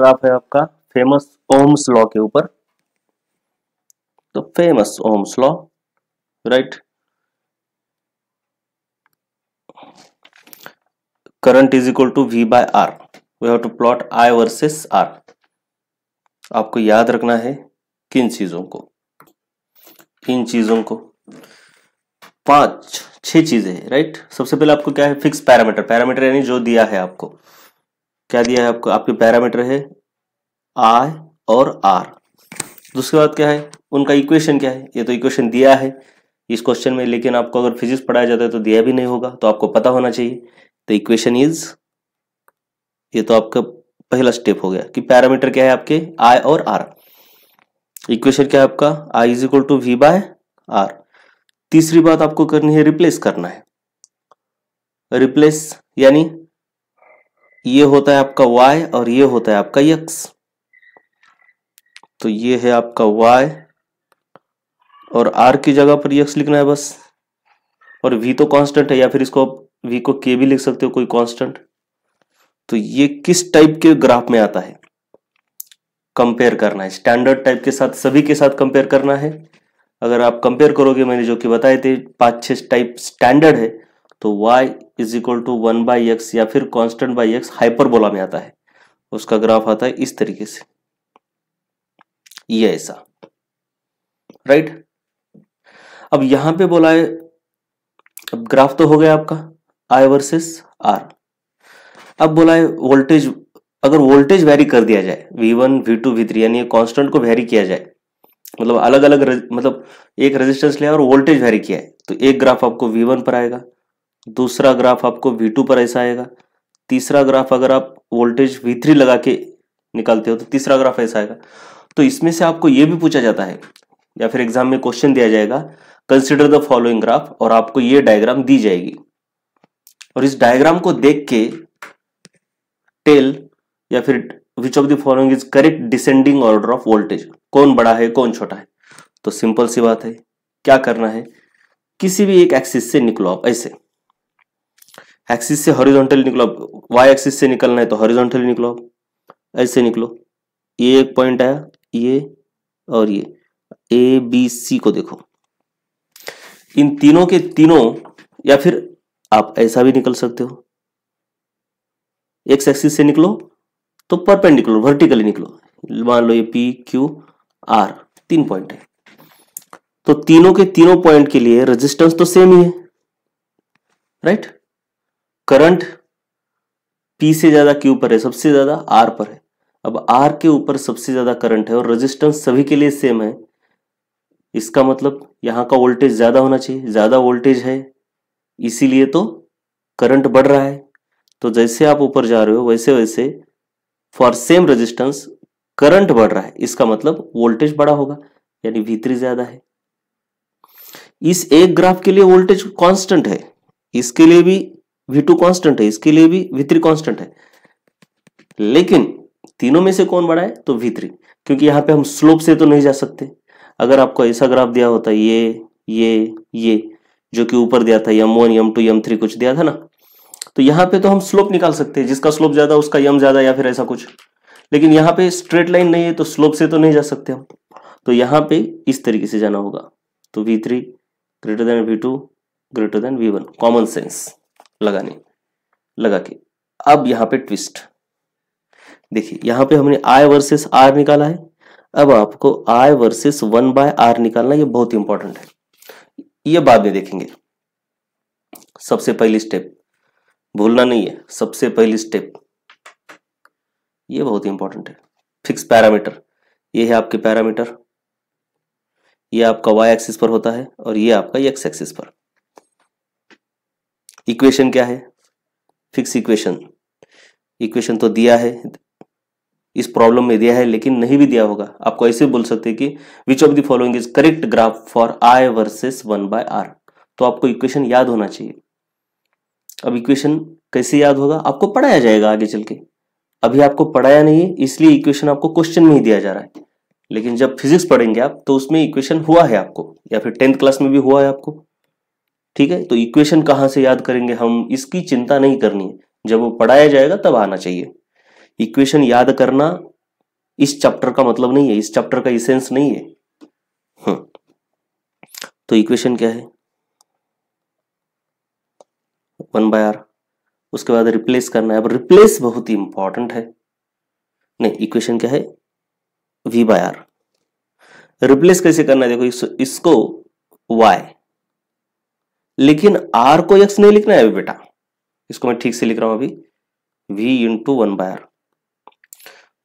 Graph है आपका famous Ohm's law के ऊपर तो famous Ohm's law right current is equal to V by R we have to plot I versus R आपको याद रखना है किन चीजों को इन चीजों को पांच छह चीजें राइट सबसे पहले आपको क्या है फिक्स पैरामीटर पैरामीटर यानी जो दिया है आपको क्या दिया है आपको आपके पैरामीटर है आई और आर दूसरी बात क्या है उनका इक्वेशन क्या है ये तो इक्वेशन दिया है इस क्वेश्चन में लेकिन आपको अगर फिजिक्स पढ़ाया जाता है तो दिया भी नहीं होगा तो आपको पता होना चाहिए तो इक्वेशन इज ये तो आपका पहला स्टेप हो गया कि पैरामीटर क्या है आपके आई और आर इक्वेशन क्या है आपका I is equal to V by R तीसरी बात आपको करनी है रिप्लेस करना है रिप्लेस यानी ये होता है आपका y और ये होता है आपका x तो ये है आपका y और r की जगह पर x लिखना है बस और v तो कांस्टेंट है या फिर इसको आप v को k भी लिख सकते हो कोई कांस्टेंट तो ये किस टाइप के ग्राफ में आता है कंपेयर करना है स्टैंडर्ड टाइप के साथ सभी के साथ कंपेयर करना है अगर आप कंपेयर करोगे मैंने जो कि बताए थे पांच छह टाइप स्टैंडर्ड है तो y is equal to one by x या फिर कॉन्स्टेंट बाई एक्स हाइपरबोला में आता है उसका ग्राफ आता है इस तरीके से ये ऐसा राइट अब यहां पे बोला है अब ग्राफ तो हो गया आपका आई वर्सेस आर अब बोला है वोल्टेज अगर वोल्टेज वैरी कर दिया जाए V one V two V three यानी कॉन्स्टेंट को वैरी किया जाए मतलब अलग अलग मतलब एक रेजिस्टेंस लिया और वोल्टेज वैरी किया है तो एक ग्राफ आपको वी वन पर आएगा दूसरा ग्राफ आपको V2 पर ऐसा आएगा तीसरा ग्राफ अगर आप वोल्टेज V3 लगा के निकालते हो तो तीसरा ग्राफ ऐसा आएगा तो इसमें से आपको ये भी पूछा जाता है या फिर एग्जाम में क्वेश्चन दिया जाएगा कंसिडर द फॉलोइंग ग्राफ और आपको ये डायग्राम दी जाएगी और इस डायग्राम को देख के टेल या फिर which of the following is correct descending order of voltage कौन बड़ा है कौन छोटा है तो सिंपल सी बात है क्या करना है किसी भी एक एक्सिस से निकलो आप ऐसे एक्सिस से हॉरिजॉन्टली निकलो वाई एक्सिस से निकलना है तो हॉरिजॉन्टली निकलो अब ऐसे निकलो ये एक पॉइंट आया ये और ये ए बी सी को देखो इन तीनों के तीनों या फिर आप ऐसा भी निकल सकते हो एक्स एक्सिस से निकलो तो परपेंडिकुलर वर्टिकली निकलो मान लो ये पी क्यू आर तीन पॉइंट है तो तीनों के तीनों पॉइंट के लिए रेजिस्टेंस तो सेम ही है राइट right? करंट पी से ज्यादा क्यू पर है सबसे ज्यादा आर पर है अब आर के ऊपर सबसे ज्यादा करंट है और रेजिस्टेंस सभी के लिए सेम है इसका मतलब यहां का वोल्टेज ज्यादा होना चाहिए ज्यादा वोल्टेज है इसीलिए तो करंट बढ़ रहा है तो जैसे आप ऊपर जा रहे हो वैसे वैसे फॉर सेम रेजिस्टेंस करंट बढ़ रहा है इसका मतलब वोल्टेज बड़ा होगा यानी भीतरी ज्यादा है इस एक ग्राफ के लिए वोल्टेज कांस्टेंट है इसके लिए भी वी टू कॉन्स्टेंट है इसके लिए भी वी थ्री कॉन्स्टेंट है लेकिन तीनों में से कौन बड़ा है तो वी थ्री क्योंकि यहां पे हम स्लोप से तो नहीं जा सकते अगर आपको ऐसा ग्राफ दिया होता ये ये ये जो कि ऊपर दिया था M one M two M three कुछ दिया था ना तो यहां पे तो हम स्लोप निकाल सकते हैं जिसका स्लोप ज्यादा उसका यम ज्यादा या फिर ऐसा कुछ लेकिन यहां पे स्ट्रेट लाइन नहीं है तो स्लोप से तो नहीं जा सकते हम तो यहां पे इस तरीके से जाना होगा तो V three greater than V two greater than V one common sense लगाने लगा के अब यहां पे ट्विस्ट देखिए यहां पे हमने आय वर्सेस आर निकाला है अब आपको I versus one by R निकालना ये बहुत इंपॉर्टेंट है ये बाद में देखेंगे सबसे पहली स्टेप भूलना नहीं है सबसे पहली स्टेप ये बहुत इंपॉर्टेंट है फिक्स पैरामीटर ये है आपके पैरामीटर ये आपका वाई एक्सिस पर होता है और ये आपका एक्स एक्सिस पर इक्वेशन क्या है फिक्स इक्वेशन इक्वेशन तो दिया है इस प्रॉब्लम में दिया है लेकिन नहीं भी दिया होगा आपको ऐसे बोल सकते कि which of the following is correct graph for I versus one by R तो आपको इक्वेशन याद होना चाहिए अब इक्वेशन कैसे याद होगा आपको पढ़ाया जाएगा आगे चल के अभी आपको पढ़ाया नहीं है इसलिए इक्वेशन आपको क्वेश्चन में ही दिया जा रहा है लेकिन जब फिजिक्स पढ़ेंगे आप तो उसमें इक्वेशन हुआ है आपको या फिर टेंथ क्लास में भी हुआ है आपको ठीक है तो इक्वेशन कहां से याद करेंगे हम इसकी चिंता नहीं करनी है जब वो पढ़ाया जाएगा तब आना चाहिए इक्वेशन याद करना इस चैप्टर का मतलब नहीं है इस चैप्टर का इसेंस नहीं है हम्म। तो इक्वेशन क्या है वन बाय आर उसके बाद रिप्लेस करना है अब रिप्लेस बहुत ही इंपॉर्टेंट है नहीं इक्वेशन क्या है वी बाय आर रिप्लेस कैसे करना है देखो इस, इसको वाई लेकिन आर को एक्स नहीं लिखना है अभी बेटा इसको मैं ठीक से लिख रहा हूं अभी V into one by R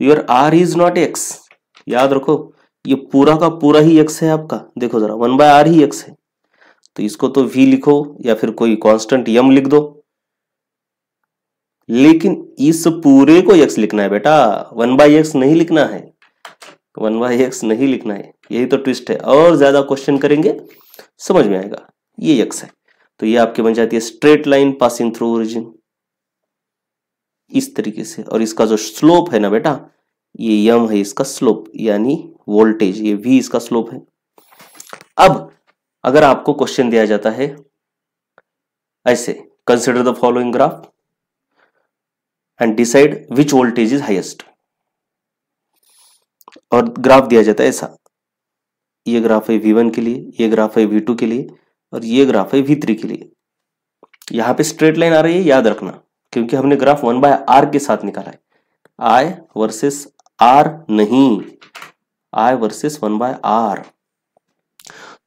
your R is not x याद रखो ये पूरा का पूरा ही एक्स है आपका देखो जरा वन बाय आर ही एक्स है तो इसको तो वी लिखो या फिर कोई कांस्टेंट यम लिख दो लेकिन इस पूरे को एक्स लिखना है बेटा वन बाय एक्स नहीं लिखना है वन बाय एक्स नहीं लिखना है यही तो ट्विस्ट है और ज्यादा क्वेश्चन करेंगे समझ में आएगा ये एक्स है तो ये आपके बन जाती है straight line passing through origin इस तरीके से और इसका जो स्लोप है ना बेटा ये यम है इसका स्लोप यानी वोल्टेज ये वी इसका स्लोप है अब अगर आपको क्वेश्चन दिया जाता है ऐसे consider the following graph and decide which voltage is highest और ग्राफ दिया जाता है ऐसा ये ग्राफ है वी वन के लिए ये ग्राफ है वी टू के लिए और ये ग्राफ है वी थ्री के लिए यहाँ पे स्ट्रेट लाइन आ रही है याद रखना क्योंकि हमने ग्राफ वन बाय आर के साथ निकाला है आय वर्सेस आर नहीं I versus one by R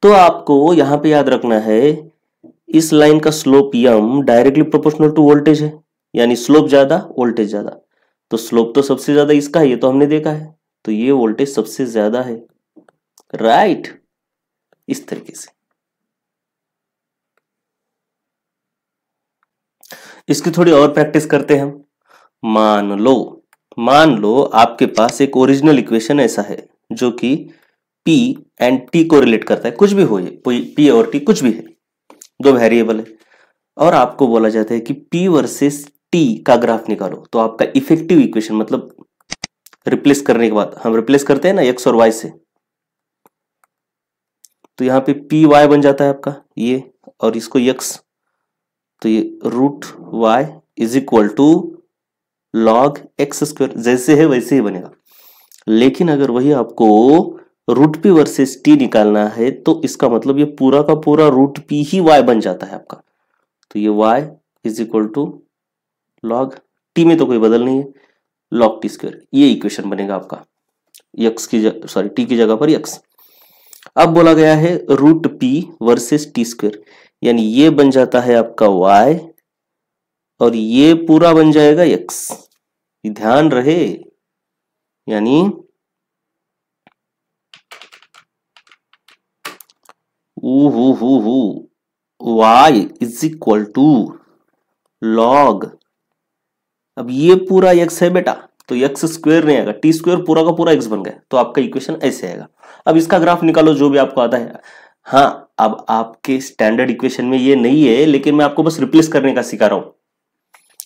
तो आपको यहां पे याद रखना है इस लाइन का slope M directly proportional to voltage है यानी स्लोप ज्यादा वोल्टेज ज्यादा तो स्लोप तो सबसे ज्यादा इसका है ये तो हमने देखा है तो ये वोल्टेज सबसे ज्यादा है राइट इस तरीके से इसकी थोड़ी और प्रैक्टिस करते हैं हम मान लो मान लो आपके पास एक ओरिजिनल इक्वेशन ऐसा है जो कि पी एंड टी को रिलेट करता है कुछ भी हो ये पी और टी कुछ भी है दो वेरिएबल है और आपको बोला जाता है कि पी वर्सेस टी का ग्राफ निकालो तो आपका इफेक्टिव इक्वेशन मतलब रिप्लेस करने के बाद हम रिप्लेस करते हैं ना एक्स और वाई से तो यहाँ पे पी वाई बन जाता है आपका ये और इसको यक्स तो ये root y is equal to log x square जैसे है वैसे ही बनेगा लेकिन अगर वही आपको रूट पी वर्सेस टी निकालना है तो इसका मतलब ये पूरा का पूरा रूट पी ही वाई बन जाता है आपका तो ये y is equal to log T में तो कोई बदल नहीं है लॉग टी स्क्वायर ये इक्वेशन बनेगा आपका यक्स की सॉरी टी की जगह पर यक्स अब बोला गया है root P versus T square यानी ये बन जाता है आपका वाई और ये पूरा बन जाएगा एक्स ध्यान रहे यानी y is equal to log अब ये पूरा x है बेटा तो एक्स स्क्वेयर नहीं आएगा टी स्क्वेयर पूरा का पूरा एक्स बन गया तो आपका इक्वेशन ऐसे आएगा अब इसका ग्राफ निकालो जो भी आपको आता है हाँ अब आपके स्टैंडर्ड इक्वेशन में ये नहीं है लेकिन मैं आपको बस रिप्लेस करने का सिखा रहा हूं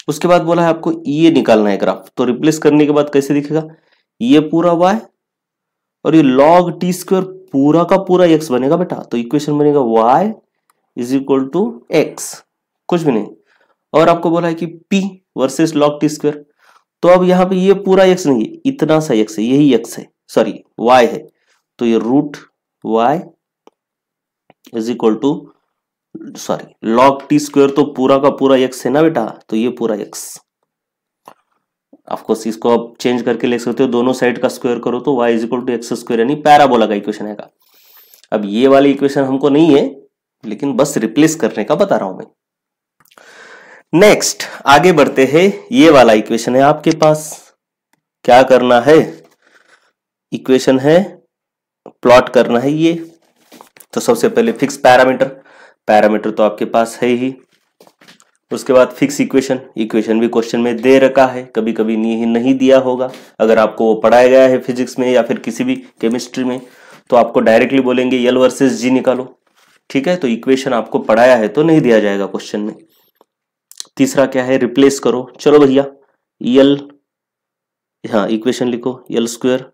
उसके बाद बोला है आपको ये e निकालना है ग्राफ तो रिप्लेस करने के बाद कैसे दिखेगा ये e पूरा वाई और ये लॉग टी स्क्वायर पूरा का पूरा एक्स बनेगा बेटा तो इक्वेशन बनेगा y is equal to x कुछ भी नहीं और आपको बोला है कि P versus log T square तो अब यहाँ पे ये पूरा एक्स नहीं है इतना सा एक्स है यही एक्स है सॉरी वाई है तो ये root y is equal to sorry log T square तो पूरा का पूरा एक्स है ना बेटा तो ये पूरा एक्स ऑफकोर्स इसको आप चेंज करके लिख सकते हो दोनों साइड का स्क्वायर करो तो y is equal to x square यानी पैराबोला का इक्वेशन है का अब ये वाली इक्वेशन हमको नहीं है लेकिन बस रिप्लेस करने का बता रहा हूं मैं नेक्स्ट आगे बढ़ते हैं ये वाला इक्वेशन है आपके पास क्या करना है इक्वेशन है प्लॉट करना है ये तो सबसे पहले फिक्स पैरामीटर पैरामीटर तो आपके पास है ही उसके बाद फिक्स इक्वेशन इक्वेशन भी क्वेश्चन में दे रखा है कभी कभी नहीं, नहीं दिया होगा अगर आपको वो पढ़ाया गया है फिजिक्स में या फिर किसी भी केमिस्ट्री में तो आपको डायरेक्टली बोलेंगे यल वर्सेस जी निकालो ठीक है तो इक्वेशन आपको पढ़ाया है तो नहीं दिया जाएगा क्वेश्चन में तीसरा क्या है रिप्लेस करो चलो भैया यल हाँ इक्वेशन लिखो L square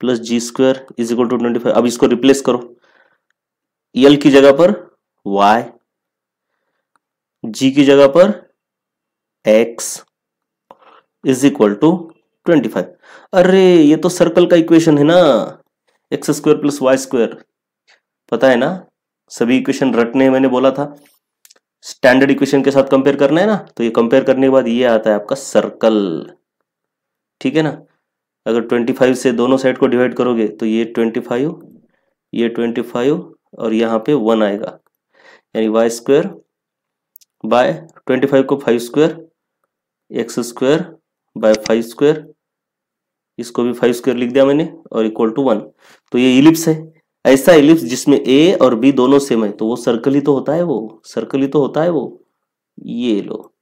plus ji square is equal to twenty five अब इसको रिप्लेस करो एल की जगह पर वाई जी की जगह पर x is equal to twenty five अरे ये तो सर्कल का इक्वेशन है ना x square plus y square पता है ना सभी इक्वेशन रटने मैंने बोला था स्टैंडर्ड इक्वेशन के साथ कंपेयर करना है ना तो ये कंपेयर करने के बाद ये आता है आपका सर्कल ठीक है ना अगर 25 से दोनों साइड को डिवाइड करोगे तो ये 25 ये 25 और यहाँ पे वन आएगा यानी y square by twenty five को five square x square by five square इसको भी फाइव स्क्वायर लिख दिया मैंने और इक्वल टू वन तो ये इलिप्स है ऐसा इलिप्स जिसमें ए और बी दोनों सेम है तो वो सर्कल ही तो होता है वो सर्कल ही तो होता है वो ये लो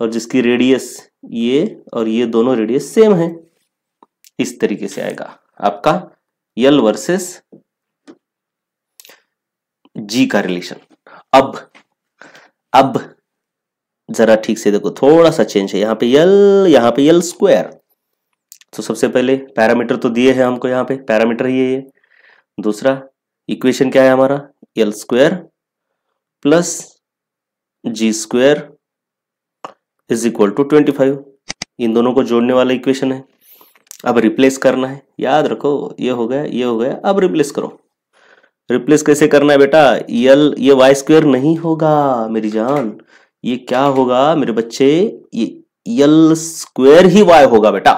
और जिसकी रेडियस ये और ये दोनों रेडियस सेम है इस तरीके से आएगा आपका यल वर्सेस जी का रिलेशन अब अब जरा ठीक से देखो थोड़ा सा चेंज है यहां पे यल यहां पे यल स्क्वायर तो सबसे पहले पैरामीटर तो दिए हैं हमको यहां पे पैरामीटर ही है ये दूसरा इक्वेशन क्या है हमारा L square plus G square is equal to twenty five इन दोनों को जोड़ने वाला इक्वेशन है अब रिप्लेस करना है याद रखो ये हो गया ये हो गया अब रिप्लेस करो रिप्लेस कैसे करना है बेटा यल ये वाई स्क्वेयर नहीं होगा मेरी जान ये क्या होगा मेरे बच्चे ये यल स्क्वेयर ही वाई होगा बेटा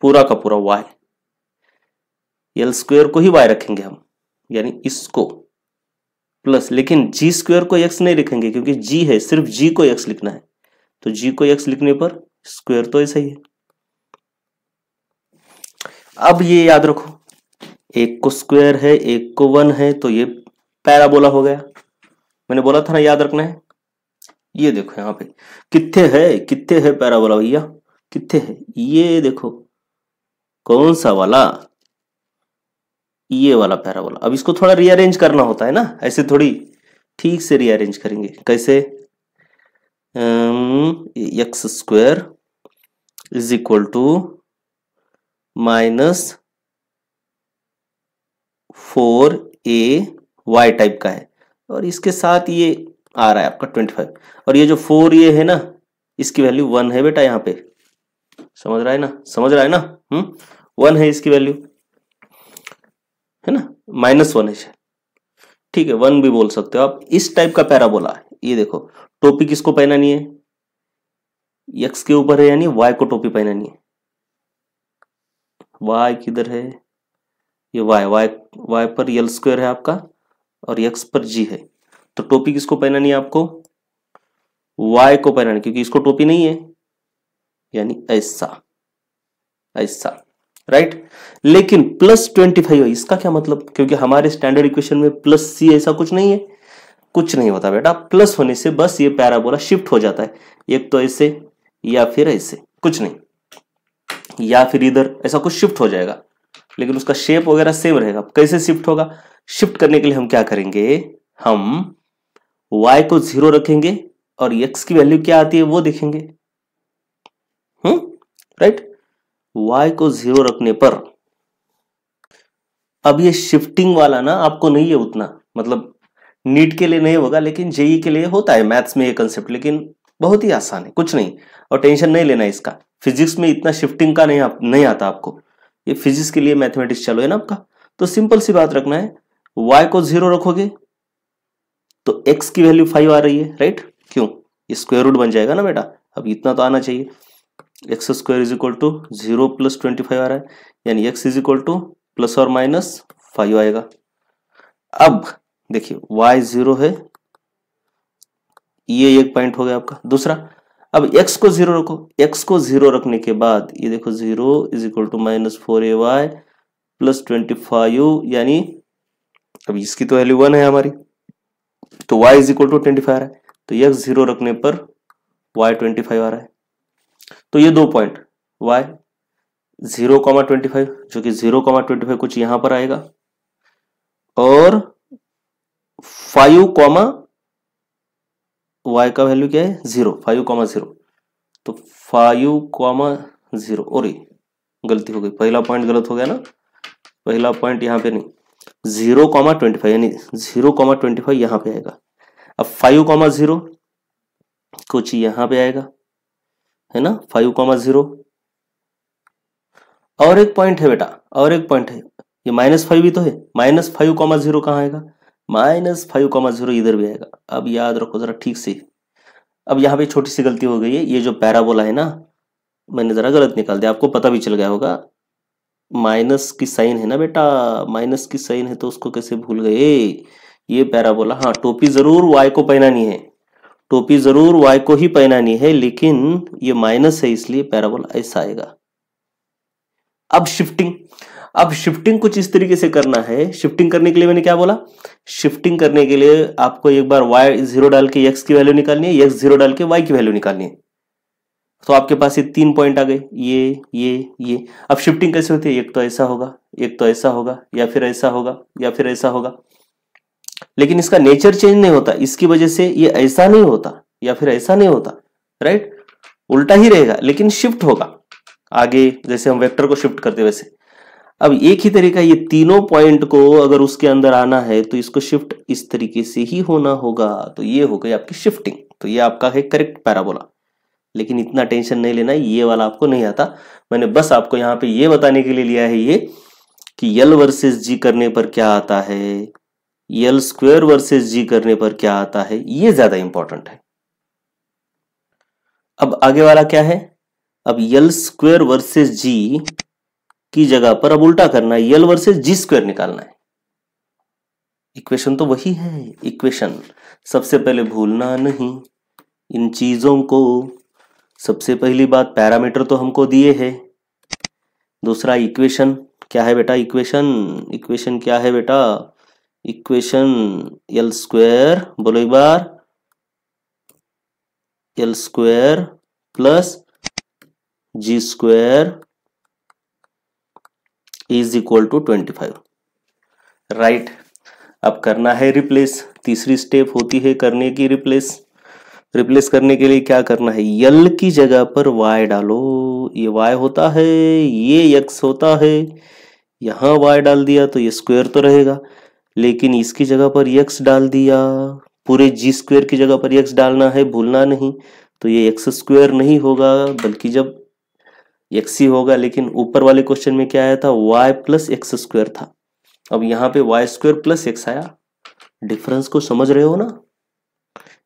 पूरा का पूरा वाई यल स्क्वेयर को ही वाई रखेंगे हम यानी इसको प्लस लेकिन जी स्क्वेयर को एक्स नहीं लिखेंगे क्योंकि जी है सिर्फ जी को एक्स लिखना है तो जी को एक्स लिखने पर स्क्वेयर तो ऐसा ही है अब ये याद रखो एक को स्क्वायर है एक को वन है तो ये पैराबोला हो गया मैंने बोला था ना याद रखना है ये देखो यहाँ पे कितने है कितने है पैराबोला भैया कितने है ये देखो कौन सा वाला ये वाला पैराबोला अब इसको थोड़ा रीअरेंज करना होता है ना ऐसे थोड़ी ठीक से रीअरेंज करेंगे कैसे x square is equal to minus four a y type का है और इसके साथ ये आ रहा है आपका ट्वेंटी फाइव और ये जो फोर ये है ना इसकी वैल्यू वन है बेटा यहाँ पे समझ रहा है ना समझ रहा है ना हम्म वन है इसकी वैल्यू है ना माइनस वन है ठीक है वन भी बोल सकते हो आप इस टाइप का पैराबोला बोला ये देखो टोपी किसको पहनानी है एक्स के ऊपर है यानी वाई को टोपी पहनानी है वाई किधर है ये y y पर यल स्क्वायर है आपका और x पर जी है तो टोपी किसको पहनानी है आपको वाई को पहनानी क्योंकि इसको टोपी नहीं है यानी ऐसा ऐसा राइट लेकिन प्लस ट्वेंटी फाइव इसका क्या मतलब क्योंकि हमारे स्टैंडर्ड इक्वेशन में प्लस सी ऐसा कुछ नहीं है कुछ नहीं होता बेटा प्लस होने से बस ये पैराबोला शिफ्ट हो जाता है एक तो ऐसे या फिर ऐसे कुछ नहीं या फिर इधर ऐसा कुछ शिफ्ट हो जाएगा लेकिन उसका शेप वगैरह सेम रहेगा कैसे शिफ्ट होगा शिफ्ट करने के लिए हम क्या करेंगे हम y को जीरो रखेंगे और x की वैल्यू क्या आती है वो देखेंगे हम्म राइट y को जीरो रखने पर अब ये शिफ्टिंग वाला ना आपको नहीं है उतना मतलब नीट के लिए नहीं होगा लेकिन जेई e के लिए होता है मैथ्स में ये कंसेप्ट लेकिन बहुत ही आसान है कुछ नहीं और टेंशन नहीं लेना इसका फिजिक्स में इतना शिफ्टिंग का नहीं नहीं आता आपको ये फिजिक्स के लिए मैथमेटिक्स चलो है ना आपका तो सिंपल सी बात रखना है वाई को जीरो रखोगे तो एक्स की वैल्यू फाइव आ रही है राइट क्यों ये स्क्वायर रूट बन जाएगा ना बेटा अब इतना तो आना चाहिए x square is equal to zero plus twenty five आ रहा है यानी x is equal to plus और माइनस फाइव आएगा अब देखिए वाई जीरो है ये एक पॉइंट हो गया आपका दूसरा अब x को जीरो रखो x को जीरो रखने के बाद ये देखो zero is equal to minus four a y plus twenty five यानी अब इसकी तो वैल्यू वन है हमारी तो y is equal to twenty five आ रहा है तो x जीरो रखने पर y ट्वेंटी फाइव आ रहा है तो ये दो point y zero comma twenty five जो कि जीरो कॉमा ट्वेंटी फाइव कुछ यहां पर आएगा और फाइव कॉमा तो y का वैल्यू क्या है जीरो फाइव कॉमा जीरो तो फाइव कॉमा जीरो और गलती हो गई पहला पॉइंट गलत हो गया ना पहला पॉइंट यहाँ पे नहीं जीरो कॉमा ट्वेंटी फाइव यानी जीरो कॉमा ट्वेंटी फाइव यहाँ पे आएगा अब फाइव कॉमा जीरो कुछ यहाँ पे आएगा है ना फाइव कॉमा जीरो और एक पॉइंट है बेटा और एक पॉइंट है ये माइनस फाइव भी तो है माइनस फाइव कॉमा जीरो कहाँ आएगा माइनस फाइव कॉमा जीरो इधर भी आएगा अब याद रखो जरा ठीक से अब यहाँ पे छोटी सी गलती हो गई है ये जो पैराबोला है ना मैंने जरा गलत निकाल दिया आपको पता भी चल गया होगा माइनस की साइन है ना बेटा माइनस की साइन है तो उसको कैसे भूल गए ये पैराबोला हाँ टोपी जरूर वाई को पहनानी है टोपी जरूर वाई को ही पहनानी है लेकिन ये माइनस है इसलिए पैराबोला ऐसा आएगा अब शिफ्टिंग अब शिफ्टिंग कुछ इस तरीके से करना है शिफ्टिंग करने के लिए मैंने क्या बोला शिफ्टिंग करने के लिए आपको एक बार वाई जीरो डाल के एक्स की वैल्यू निकालनी है एक्स जीरो डाल के वाई की वैल्यू निकालनी है तो आपके पास ये तीन पॉइंट आ गए ये ये ये अब शिफ्टिंग कैसे होती है एक तो ऐसा होगा एक तो ऐसा होगा या फिर ऐसा होगा या फिर ऐसा होगा लेकिन इसका नेचर चेंज नहीं होता इसकी वजह से ये ऐसा नहीं होता या फिर ऐसा नहीं होता राइट उल्टा ही रहेगा लेकिन शिफ्ट होगा आगे जैसे हम वेक्टर को शिफ्ट करते वैसे अब एक ही तरीका ये तीनों पॉइंट को अगर उसके अंदर आना है तो इसको शिफ्ट इस तरीके से ही होना होगा तो ये हो गई आपकी शिफ्टिंग तो ये आपका है करेक्ट पैराबोला लेकिन इतना टेंशन नहीं लेना ये वाला आपको नहीं आता मैंने बस आपको यहां पे ये बताने के लिए लिया है ये कि यल वर्सेस जी करने पर क्या आता है यल स्क्वेयर वर्सेज जी करने पर क्या आता है ये ज्यादा इंपॉर्टेंट है अब आगे वाला क्या है अब यल स्क्वेयर वर्सेज जी की जगह पर अब उल्टा करना है यल वर्सेज जी स्क्वायर निकालना है इक्वेशन तो वही है इक्वेशन सबसे पहले भूलना नहीं इन चीजों को सबसे पहली बात पैरामीटर तो हमको दिए है दूसरा इक्वेशन क्या है बेटा इक्वेशन इक्वेशन क्या है बेटा इक्वेशन एल स्क्वेयर बोलो एक बार L square plus ji square is equal to twenty five right अब करना है रिप्लेस तीसरी स्टेप होती है करने की रिप्लेस रिप्लेस करने के लिए क्या करना है यल की जगह पर वाई डालो ये वाई होता है ये यक्स होता है यहां वाई डाल दिया तो ये स्क्वायर तो रहेगा लेकिन इसकी जगह पर यक्स डाल दिया पूरे जी स्क्वेयर की जगह पर यक्स डालना है भूलना नहीं तो ये एक्स स्क्वेयर नहीं होगा बल्कि जब एक्स ही होगा लेकिन ऊपर वाले क्वेश्चन में क्या आया था वाई प्लस एक्स स्क्वायर था अब यहाँ पे वाई स्क्वायर प्लस एक्स आया डिफरेंस को समझ रहे हो ना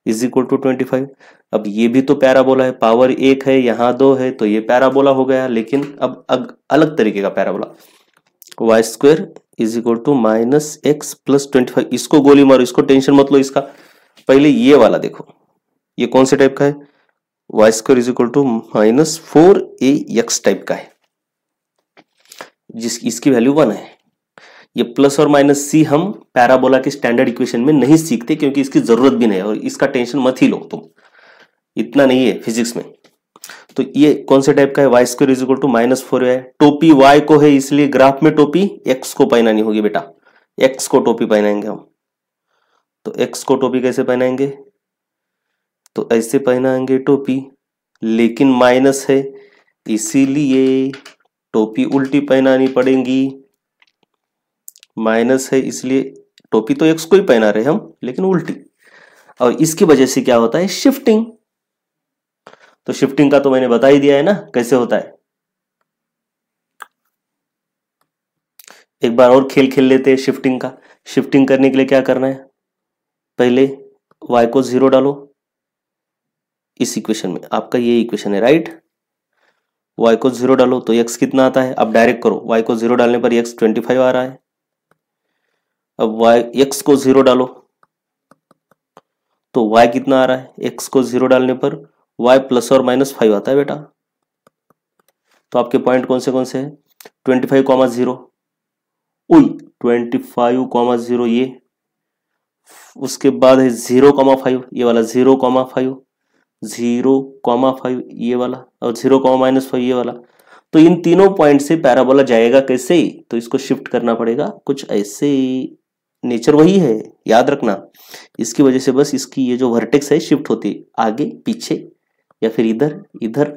is equal to twenty five अब ये भी तो पैराबोला है पावर एक है यहाँ दो है तो ये पैराबोला हो गया लेकिन अब अग, अलग तरीके का parabola y square is equal to minus x plus twenty five इसको गोली मारो इसको टेंशन मत लो इसका पहले ये वाला देखो ये कौन से टाइप का है y square is equal to minus four a x type का है जिस इसकी वैल्यू वन है ये प्लस और माइनस सी हम पैराबोला के स्टैंडर्ड इक्वेशन में नहीं सीखते क्योंकि इसकी जरूरत भी नहीं है और इसका टेंशन मत ही लो तुम इतना नहीं है फिजिक्स में तो ये कौन से टाइप का है y square is equal to minus four है टोपी वाई को है इसलिए ग्राफ में टोपी एक्स को पहनानी होगी बेटा एक्स को टोपी पहनाएंगे हम तो एक्स को टोपी कैसे पहनाएंगे तो ऐसे पहनाएंगे टोपी लेकिन माइनस है इसीलिए टोपी उल्टी पहनानी पड़ेगी माइनस है इसलिए टोपी तो एक्स को ही पहना रहे हम लेकिन उल्टी और इसकी वजह से क्या होता है शिफ्टिंग तो शिफ्टिंग का तो मैंने बता ही दिया है ना कैसे होता है एक बार और खेल खेल लेते हैं शिफ्टिंग का शिफ्टिंग करने के लिए क्या करना है पहले वाई को जीरो डालो इस इक्वेशन में आपका ये इक्वेशन है राइट y को जीरो डालो तो x कितना आता है अब डायरेक्ट करो y को जीरो डालने पर x 25 आ रहा है अब y x को जीरो डालो तो y कितना आ रहा है x को जीरो डालने पर y प्लस और माइनस फाइव आता है बेटा तो आपके पॉइंट कौन से कौन से हैं twenty five comma zero twenty five comma zero ये उसके बाद है जीरो कॉमा फाइव ये वाला zero comma five zero comma five ये वाला और जीरो कॉमा माइनस फाइव ये वाला तो इन तीनों पॉइंट से पैराबोला जाएगा कैसे तो इसको शिफ्ट करना पड़ेगा कुछ ऐसे नेचर वही है याद रखना इसकी वजह से बस इसकी ये जो वर्टेक्स है शिफ्ट होती है आगे पीछे या फिर इधर इधर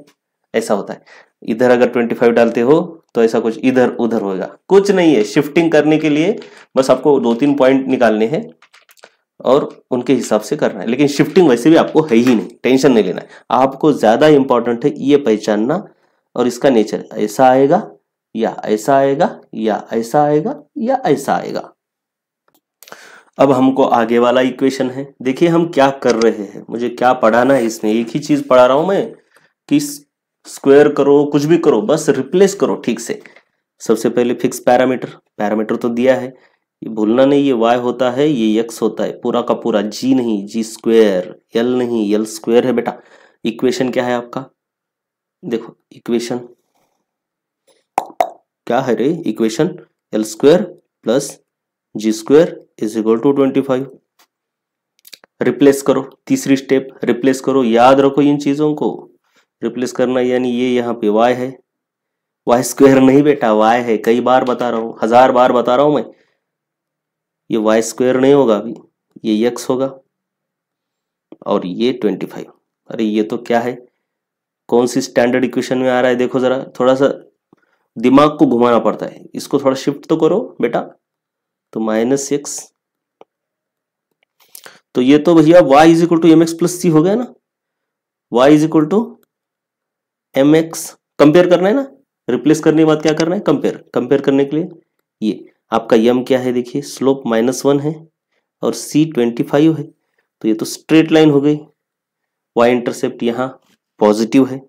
ऐसा होता है इधर अगर 25 डालते हो तो ऐसा कुछ इधर उधर होगा कुछ नहीं है शिफ्टिंग करने के लिए बस आपको दो तीन पॉइंट निकालने हैं और उनके हिसाब से करना है लेकिन शिफ्टिंग वैसे भी आपको है ही नहीं टेंशन नहीं लेना है आपको ज़्यादा इंपॉर्टेंट है ये पहचानना और इसका नेचर ऐसा आएगा या ऐसा आएगा या ऐसा आएगा या ऐसा आएगा अब हमको आगे वाला इक्वेशन है देखिए हम क्या कर रहे हैं मुझे क्या पढ़ाना है इसमें एक ही चीज़ पढ़ा रहा हूं मैं कि स्क्वेयर करो कुछ भी करो बस रिप्लेस करो ठीक से सबसे पहले फिक्स पैरामीटर पैरामीटर तो दिया है ये भूलना नहीं ये वाई होता है ये यक्स होता है पूरा का पूरा जी नहीं जी स्क्वेयर एल नहीं एल स्क्वेयर है बेटा इक्वेशन क्या है आपका देखो इक्वेशन क्या है रे equation l square plus ji square is equal to twenty five replace करो तीसरी स्टेप रिप्लेस करो याद रखो इन चीज़ों को रिप्लेस करना यानी ये यहाँ पे वाई है वाई स्क्वेयर नहीं बेटा वाई है कई बार बता रहा हूँ हजार बार बता रहा हूँ मैं ये वाई स्क्वायर नहीं होगा अभी ये यक्स होगा और ये ट्वेंटी फाइव अरे ये तो क्या है कौन सी स्टैंडर्ड इक्वेशन में आ रहा है देखो ज़रा थोड़ा सा दिमाग को घुमाना पड़ता है इसको थोड़ा शिफ्ट तो करो बेटा तो माइनस एक्स तो ये तो भैया y is equal to m x plus c हो गया ना y is equal to m x compare करना है ना रिप्लेस करने के बाद क्या करना है कंपेयर कंपेयर करने के लिए ये आपका यम क्या है देखिए स्लोप माइनस वन है और सी ट्वेंटी फाइव है तो ये तो स्ट्रेट लाइन हो गई वाई इंटरसेप्ट यहाँ पॉजिटिव है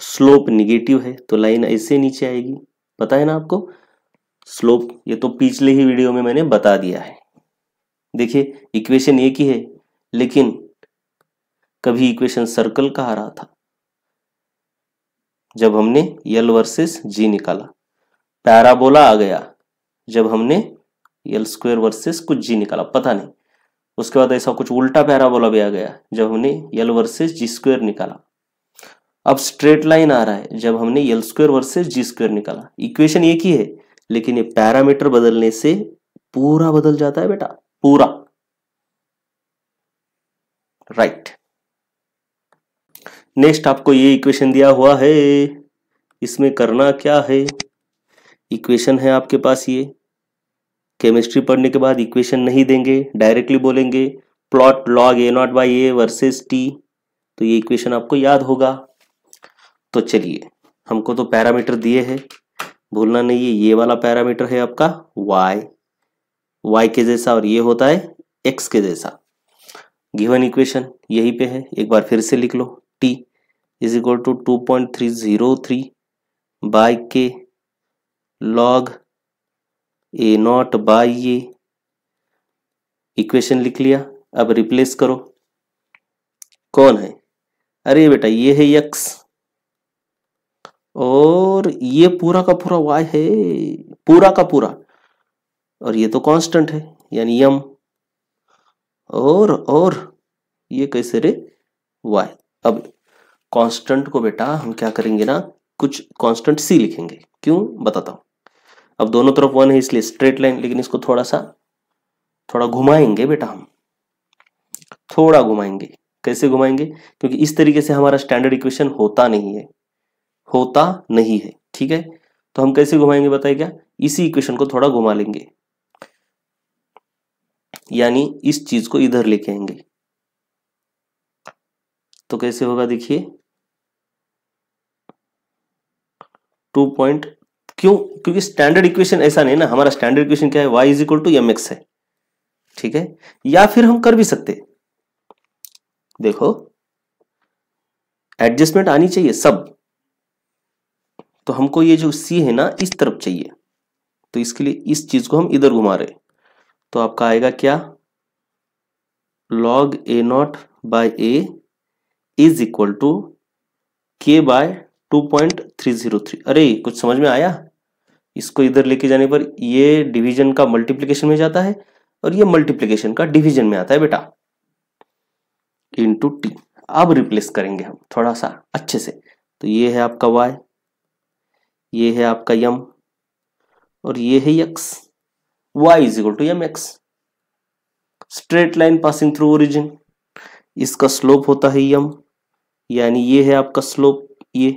स्लोप निगेटिव है तो लाइन ऐसे नीचे आएगी पता है ना आपको स्लोप ये तो पिछले ही वीडियो में मैंने बता दिया है देखिए इक्वेशन एक ही है लेकिन कभी इक्वेशन सर्कल का आ रहा था जब हमने यल वर्सेस जी निकाला पैराबोला आ गया जब हमने एल स्क्वेयर वर्सेस कुछ जी निकाला पता नहीं उसके बाद ऐसा कुछ उल्टा पैराबोला भी आ गया जब हमने एल वर्सेस जी स्क्वेयर निकाला अब स्ट्रेट लाइन आ रहा है जब हमने l square versus g square निकाला इक्वेशन एक ही है लेकिन ये पैरामीटर बदलने से पूरा बदल जाता है बेटा पूरा राइट right. नेक्स्ट आपको ये इक्वेशन दिया हुआ है इसमें करना क्या है इक्वेशन है आपके पास ये केमिस्ट्री पढ़ने के बाद इक्वेशन नहीं देंगे डायरेक्टली बोलेंगे plot log a naught by a versus t तो ये इक्वेशन आपको याद होगा तो चलिए हमको तो पैरामीटर दिए हैं भूलना नहीं है ये वाला पैरामीटर है आपका y y के जैसा और ये होता है x के जैसा गिवन इक्वेशन यही पे है एक बार फिर से लिख लो t is equal to two point three zero three by k log a naught by a equation लिख लिया अब रिप्लेस करो कौन है अरे बेटा ये है यक्स और ये पूरा का पूरा वाई है पूरा का पूरा और ये तो कांस्टेंट है यानी यम और और ये कैसे रे वाई अब कांस्टेंट को बेटा हम क्या करेंगे ना कुछ कांस्टेंट सी लिखेंगे क्यों बताता हूं अब दोनों तरफ वन है इसलिए स्ट्रेट लाइन लेकिन इसको थोड़ा सा थोड़ा घुमाएंगे बेटा हम थोड़ा घुमाएंगे कैसे घुमाएंगे क्योंकि इस तरीके से हमारा स्टैंडर्ड इक्वेशन होता नहीं है होता नहीं है ठीक है तो हम कैसे घुमाएंगे बताइए क्या इसी इक्वेशन को थोड़ा घुमा लेंगे यानी इस चीज को इधर लेके आएंगे तो कैसे होगा देखिए टू पॉइंट क्यों क्योंकि स्टैंडर्ड इक्वेशन ऐसा नहीं ना हमारा स्टैंडर्ड इक्वेशन क्या है y is equal to m x है ठीक है या फिर हम कर भी सकते देखो एडजस्टमेंट आनी चाहिए सब तो हमको ये जो सी है ना इस तरफ चाहिए तो इसके लिए इस चीज को हम इधर घुमा रहे तो आपका आएगा क्या log a naught by a is equal to k by two point three zero three अरे कुछ समझ में आया इसको इधर लेके जाने पर ये डिवीजन का मल्टीप्लीकेशन में जाता है और ये मल्टीप्लीकेशन का डिवीजन में आता है बेटा टू टी अब रिप्लेस करेंगे हम थोड़ा सा अच्छे से तो ये है आपका वाई ये है आपका यम और ये है x y is equal to m x straight line passing through origin इसका स्लोप होता है यम यानी ये है आपका स्लोप ये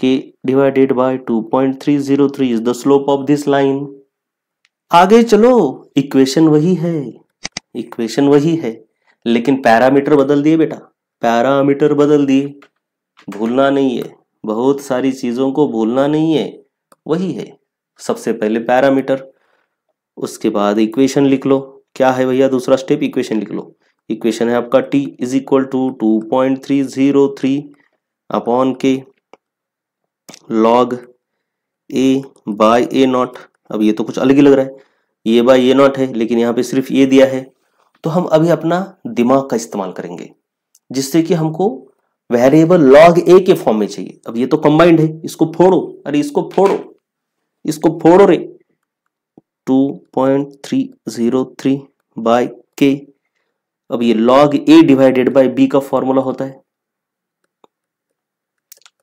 k divided by 2.303 is the slope of this line आगे चलो इक्वेशन वही है इक्वेशन वही है लेकिन पैरामीटर बदल दिए बेटा पैरामीटर बदल दिए भूलना नहीं है बहुत सारी चीजों को भूलना नहीं है वही है सबसे पहले पैरामीटर उसके बाद इक्वेशन लिख लो क्या है भैया दूसरा स्टेप इक्वेशन लिख लो इक्वेशन है आपका t is equal to two point three zero three upon k log a by a naught अब ये तो कुछ अलग ही लग रहा है ये बाय ए नॉट है लेकिन यहाँ पे सिर्फ ये दिया है तो हम अभी अपना दिमाग का इस्तेमाल करेंगे जिससे कि हमको वेरिएबल लॉग ए के फॉर्म में चाहिए अब ये तो कंबाइंड है इसको फोड़ो अरे इसको फोड़ो इसको फोड़ो रे two point three zero three by k अब ये log a divided by b का फॉर्मूला होता है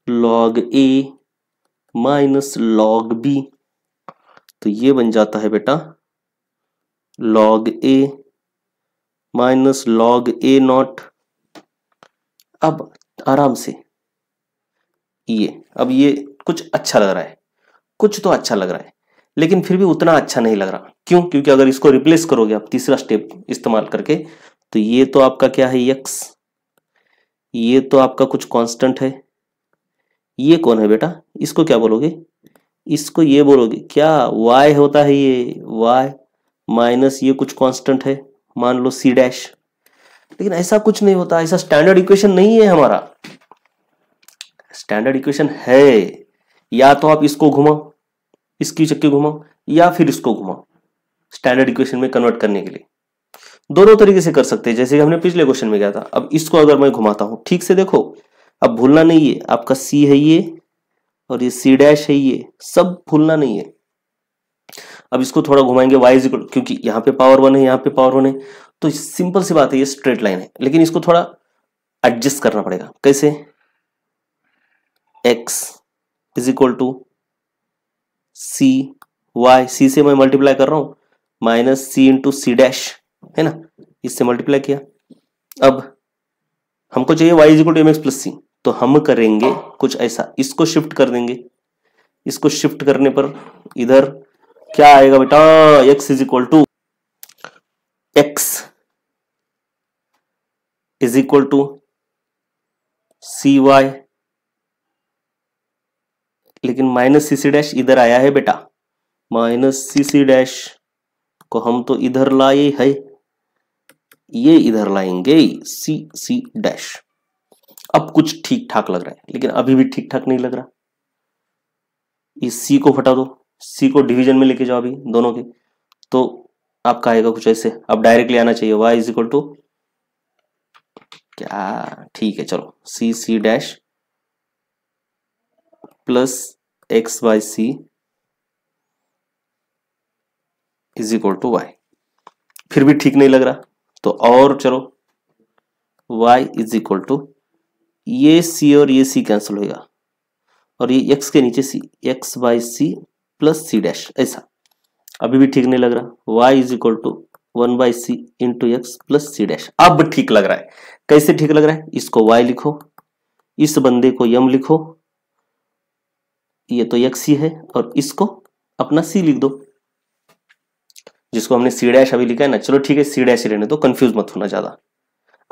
log a minus log b तो ये बन जाता है बेटा log a minus log a naught अब आराम से ये अब ये कुछ अच्छा लग रहा है कुछ तो अच्छा लग रहा है लेकिन फिर भी उतना अच्छा नहीं लग रहा क्यों क्योंकि अगर इसको रिप्लेस करोगे आप तीसरा स्टेप इस्तेमाल करके तो ये तो आपका क्या है यक्स ये तो आपका कुछ कांस्टेंट है ये कौन है बेटा इसको क्या बोलोगे इसको ये बोलोगे क्या वाई होता है ये वाई माइनस ये कुछ कांस्टेंट है मान लो सी डैश लेकिन ऐसा कुछ नहीं होता ऐसा स्टैंडर्ड इक्वेशन नहीं है हमारा स्टैंडर्ड इक्वेशन है या तो आप इसको घुमाओ इसकी चक्की घुमाओ या फिर इसको घुमाओ स्टैंडर्ड इक्वेशन में कन्वर्ट करने के लिए दोनों तरीके से कर सकते हैं जैसे कि हमने पिछले क्वेश्चन में किया था अब इसको अगर मैं घुमाता हूं ठीक से देखो अब भूलना नहीं है आपका सी है ये और ये सी डैश है ये सब भूलना नहीं है अब इसको थोड़ा घुमाएंगे वाई इक्वल क्योंकि यहाँ पे पावर वन है यहाँ पे पावर वन है तो सिंपल सी बात है ये स्ट्रेट लाइन है लेकिन इसको थोड़ा एडजस्ट करना पड़ेगा कैसे x is equal to c y c से मैं मल्टीप्लाई कर रहा हूँ minus c into c dash है ना इससे मल्टीप्लाई किया अब हमको चाहिए y is equal to m x plus c तो हम करेंगे हाँ। कुछ ऐसा इसको शिफ्ट कर देंगे इसको शिफ्ट करने पर इधर क्या आएगा बेटा x is equal to x is equal to c y लेकिन माइनस सी सी डैश इधर आया है बेटा माइनस सी सी डैश को हम तो इधर लाए है ये इधर लाएंगे सी सी डैश अब कुछ ठीक ठाक लग रहा है लेकिन अभी भी ठीक ठाक नहीं लग रहा इस सी को हटा दो सी को डिवीजन में लेके जाओ अभी दोनों के तो आपका आएगा कुछ ऐसे अब डायरेक्टली आना चाहिए वाई इज इक्वल टू क्या ठीक है चलो c c dash plus x y c is equal to y फिर भी ठीक नहीं लग रहा तो और चलो y इज इक्वल टू ये सी और ये सी कैंसिल होगा और ये एक्स के नीचे c x by c plus c dash ऐसा अभी भी ठीक नहीं लग रहा y is equal to one by c into x plus c dash अब ठीक लग रहा है कैसे ठीक लग रहा है इसको वाई लिखो इस बंदे को यम लिखो ये तो एक्स ही है और इसको अपना सी लिख दो जिसको हमने सी डैश अभी लिखा है ना चलो ठीक है सी डैश रहने दो कंफ्यूज मत होना ज्यादा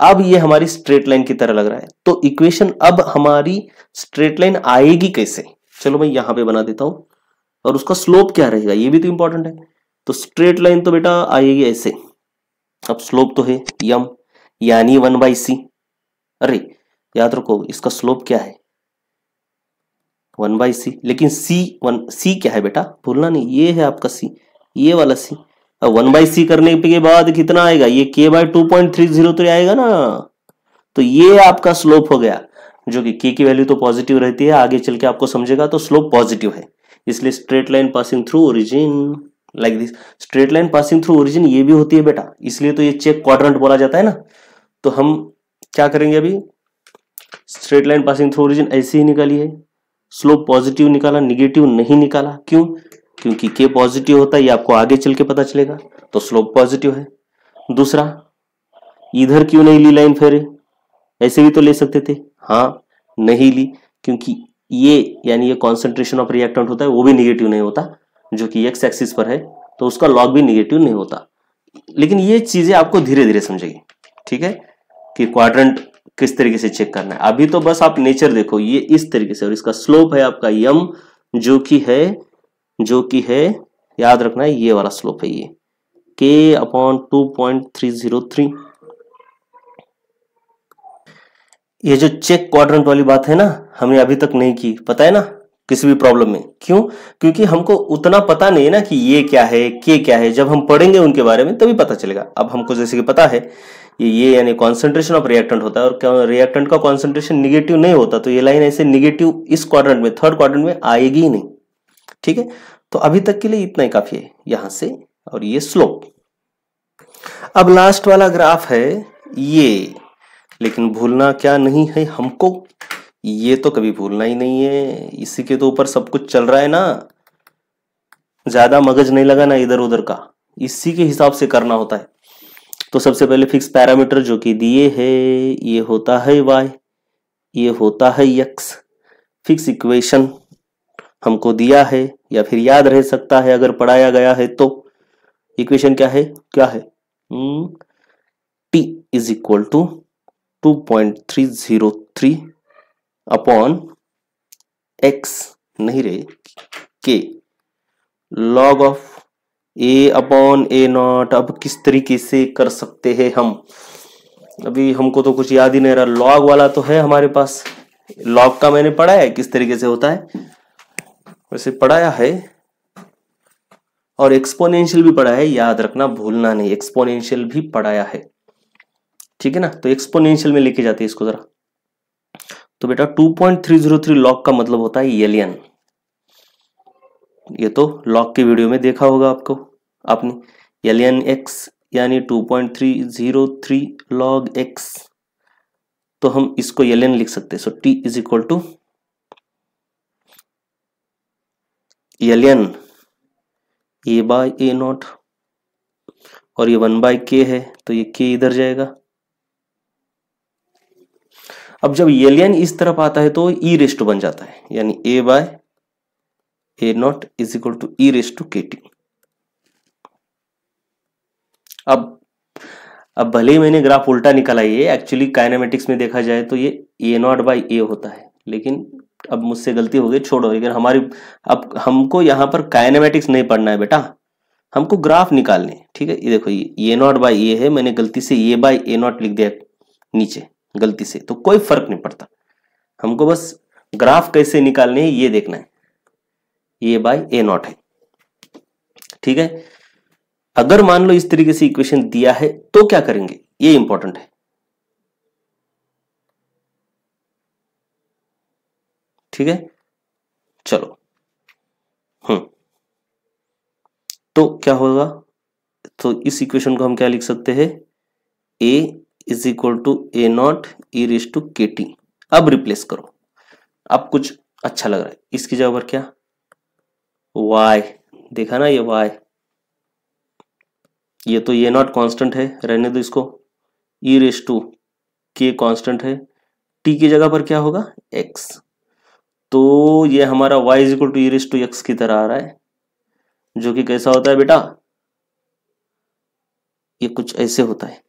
अब ये हमारी स्ट्रेट लाइन की तरह लग रहा है तो इक्वेशन अब हमारी स्ट्रेट लाइन आएगी कैसे चलो मैं यहां पे बना देता हूं और उसका स्लोप क्या रहेगा ये भी तो इंपॉर्टेंट है तो स्ट्रेट लाइन तो बेटा आएगी ऐसे अब स्लोप तो है यम यानी वन बाई सी अरे याद रखो इसका स्लोप क्या है वन बाई सी लेकिन सी वन सी क्या है बेटा भूलना नहीं ये है आपका सी ये वाला सी अब वन बाई सी करने के बाद कितना आएगा ये k by two point three zero तो आएगा ना तो ये आपका स्लोप हो गया जो कि के की वैल्यू तो पॉजिटिव रहती है आगे चल के आपको समझेगा तो स्लोप पॉजिटिव है इसलिए straight line passing through origin like this straight line passing through origin ये भी होती है बेटा इसलिए तो ये चेक क्वाड्रेंट बोला जाता है ना तो हम क्या करेंगे अभी straight line passing through origin ऐसे ही निकाली है स्लोप पॉजिटिव निकाला निगेटिव नहीं निकाला क्यों क्योंकि के पॉजिटिव होता है ये आपको आगे चल के पता चलेगा तो स्लोप पॉजिटिव है दूसरा इधर क्यों नहीं ली लाइन फेरे ऐसे भी तो ले सकते थे हाँ नहीं ली क्योंकि ये यानी ये कॉन्सेंट्रेशन ऑफ रिएक्टेंट होता है वो भी निगेटिव नहीं होता जो कि एक्स एक्सिस पर है तो उसका लॉग भी निगेटिव नहीं होता लेकिन ये चीजें आपको धीरे धीरे समझेगी ठीक है कि क्वाड्रेंट किस तरीके से चेक करना है अभी तो बस आप नेचर देखो ये इस तरीके से और इसका स्लोप है आपका यम जो कि है जो कि है याद रखना है ये वाला स्लोप है ये k upon two point three zero three ये जो चेक क्वाड्रेंट वाली बात है ना हमने अभी तक नहीं की पता है ना किसी भी प्रॉब्लम में क्यों क्योंकि हमको उतना पता नहीं है ना कि ये क्या है के क्या है जब हम पढ़ेंगे उनके बारे में तभी पता चलेगा अब हमको जैसे कि पता है ये ये यानी कॉन्सेंट्रेशन ऑफ रिएक्टेंट होता है और क्या रिएक्टेंट का कॉन्सेंट्रेशन निगेटिव नहीं होता तो ये लाइन ऐसे निगेटिव इस क्वाड्रेंट में थर्ड क्वाड्रेंट में आएगी ही नहीं ठीक है तो अभी तक के लिए इतना ही काफी है यहां से और ये स्लोप अब लास्ट वाला ग्राफ है ये लेकिन भूलना क्या नहीं है हमको ये तो कभी भूलना ही नहीं है इसी के तो ऊपर सब कुछ चल रहा है ना ज्यादा मगज नहीं लगा ना इधर उधर का इसी के हिसाब से करना होता है तो सबसे पहले फिक्स पैरामीटर जो कि दिए है ये होता है वाई ये होता है यक्स फिक्स इक्वेशन हमको दिया है या फिर याद रह सकता है अगर पढ़ाया गया है तो इक्वेशन क्या है क्या है t is equal to two point three zero three upon x नहीं रे k log of a upon a naught अब किस तरीके से कर सकते हैं हम अभी हमको तो कुछ याद ही नहीं रहा लॉग वाला तो है हमारे पास लॉग का मैंने पढ़ा है किस तरीके से होता है वैसे पढ़ाया है और एक्सपोनेंशियल भी पढ़ा है याद रखना भूलना नहीं एक्सपोनेंशियल भी पढ़ाया है ठीक है ना तो एक्सपोनेंशियल में लेके जाते हैं इसको जरा तो बेटा 2.303 लॉग का मतलब होता है एलियन ये तो लॉग की वीडियो में देखा होगा आपको आपने एलियन एक्स यानी 2.303 लॉग एक्स तो हम इसको एलियन लिख सकते हैं so t is equal to ln a by a naught और ये वन बाय के है तो ये के इधर जाएगा अब जब एलियन इस तरफ आता है तो ई e रेस्ट बन जाता है यानी a by a naught is equal to e raised to k t अब अब भले ही मैंने ग्राफ उल्टा निकाला ये एक्चुअली काइनामेटिक्स में देखा जाए तो ये ए नॉट बाई ए होता है लेकिन अब मुझसे गलती हो गई छोड़ो लेकिन हमारी अब हमको यहाँ पर काइनेमेटिक्स नहीं पढ़ना है बेटा हमको ग्राफ निकालने ठीक है ये देखो ये ए नॉट बाई ए है मैंने गलती से ए बाई ए नॉट लिख दिया नीचे गलती से तो कोई फर्क नहीं पड़ता हमको बस ग्राफ कैसे निकालने ये देखना है ए बाई ए नॉट है ठीक है अगर मान लो इस तरीके से इक्वेशन दिया है तो क्या करेंगे ये इंपॉर्टेंट है ठीक है चलो हम्म तो क्या होगा तो इस इक्वेशन को हम क्या लिख सकते हैं a is equal to a naught e raise to k t अब रिप्लेस करो अब कुछ अच्छा लग रहा है इसकी जगह पर क्या वाई देखा ना ये वाई ये तो ये नॉट कांस्टेंट है रहने दो इसको e raise to k constant है टी की जगह पर क्या होगा एक्स तो ये हमारा y is equal to e to x की तरह आ रहा है जो कि कैसा होता है बेटा ये कुछ ऐसे होता है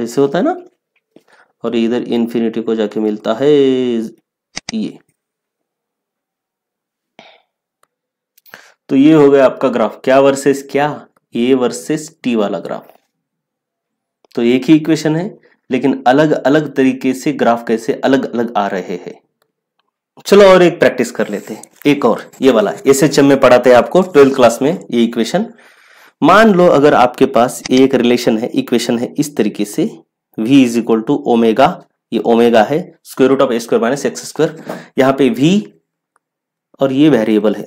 ऐसे होता है ना और इधर इन्फिनिटी को जाके मिलता है ये तो ये हो गया आपका ग्राफ क्या वर्सेस क्या ए वर्सेस टी वाला ग्राफ तो एक ही इक्वेशन है लेकिन अलग अलग तरीके से ग्राफ कैसे अलग अलग आ रहे हैं चलो और एक प्रैक्टिस कर लेते हैं एक और ये वाला एस एच एम में पढ़ाते हैं आपको ट्वेल्थ क्लास में ये इक्वेशन मान लो अगर आपके पास ये एक रिलेशन है इक्वेशन है इस तरीके से v is equal to omega ये ओमेगा है square root of a square minus x square यहाँ पे v और ये वेरिएबल है